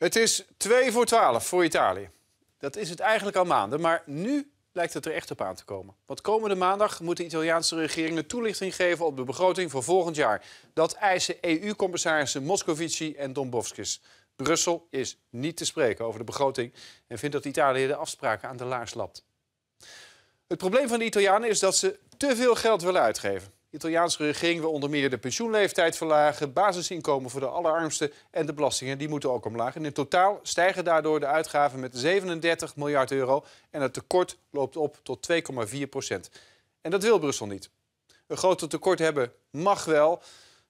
Het is 2 voor 12 voor Italië. Dat is het eigenlijk al maanden, maar nu lijkt het er echt op aan te komen. Want komende maandag moet de Italiaanse regering een toelichting geven op de begroting voor volgend jaar. Dat eisen EU-commissarissen Moscovici en Dombrovskis. Brussel is niet te spreken over de begroting en vindt dat Italië de afspraken aan de laars lapt. Het probleem van de Italianen is dat ze te veel geld willen uitgeven. De Italiaanse regering wil onder meer de pensioenleeftijd verlagen, basisinkomen voor de allerarmsten en de belastingen die moeten ook omlaag. in totaal stijgen daardoor de uitgaven met 37 miljard euro en het tekort loopt op tot 2,4 procent. En dat wil Brussel niet. Een groter tekort hebben mag wel,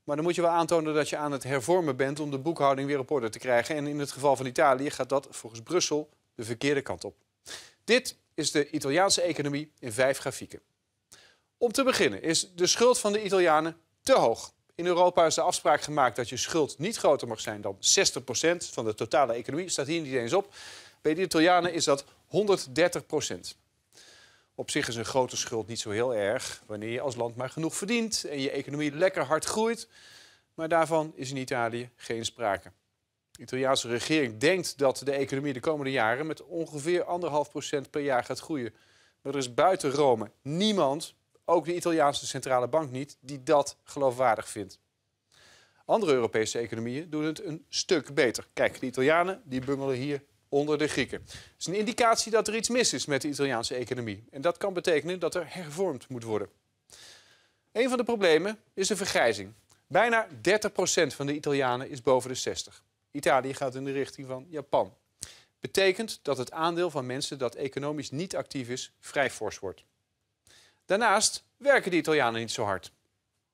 maar dan moet je wel aantonen dat je aan het hervormen bent om de boekhouding weer op orde te krijgen. En in het geval van Italië gaat dat volgens Brussel de verkeerde kant op. Dit is de Italiaanse economie in vijf grafieken. Om te beginnen is de schuld van de Italianen te hoog. In Europa is de afspraak gemaakt dat je schuld niet groter mag zijn dan 60% van de totale economie. Staat hier niet eens op. Bij de Italianen is dat 130%. Op zich is een grote schuld niet zo heel erg wanneer je als land maar genoeg verdient en je economie lekker hard groeit. Maar daarvan is in Italië geen sprake. De Italiaanse regering denkt dat de economie de komende jaren met ongeveer 1,5% per jaar gaat groeien. Maar er is buiten Rome niemand ook de Italiaanse centrale bank niet, die dat geloofwaardig vindt. Andere Europese economieën doen het een stuk beter. Kijk, de Italianen die bungelen hier onder de Grieken. Het is een indicatie dat er iets mis is met de Italiaanse economie. En dat kan betekenen dat er hervormd moet worden. Een van de problemen is de vergrijzing. Bijna 30% van de Italianen is boven de 60. Italië gaat in de richting van Japan. Betekent dat het aandeel van mensen dat economisch niet actief is, vrij fors wordt. Daarnaast werken de Italianen niet zo hard.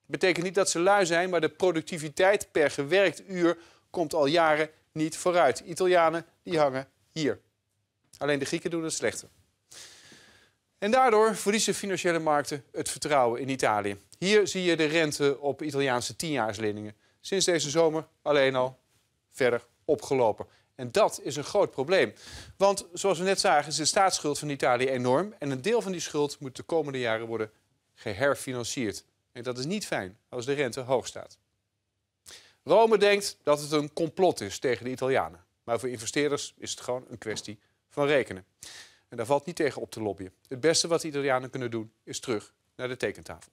Betekent niet dat ze lui zijn, maar de productiviteit per gewerkt uur komt al jaren niet vooruit. Italianen die hangen hier. Alleen de Grieken doen het slechter. En daardoor verliezen financiële markten het vertrouwen in Italië. Hier zie je de rente op Italiaanse tienjaarsleningen. Sinds deze zomer alleen al verder opgelopen. En dat is een groot probleem. Want zoals we net zagen is de staatsschuld van Italië enorm. En een deel van die schuld moet de komende jaren worden geherfinancierd. En dat is niet fijn als de rente hoog staat. Rome denkt dat het een complot is tegen de Italianen. Maar voor investeerders is het gewoon een kwestie van rekenen. En daar valt niet tegen op te lobbyen. Het beste wat de Italianen kunnen doen is terug naar de tekentafel.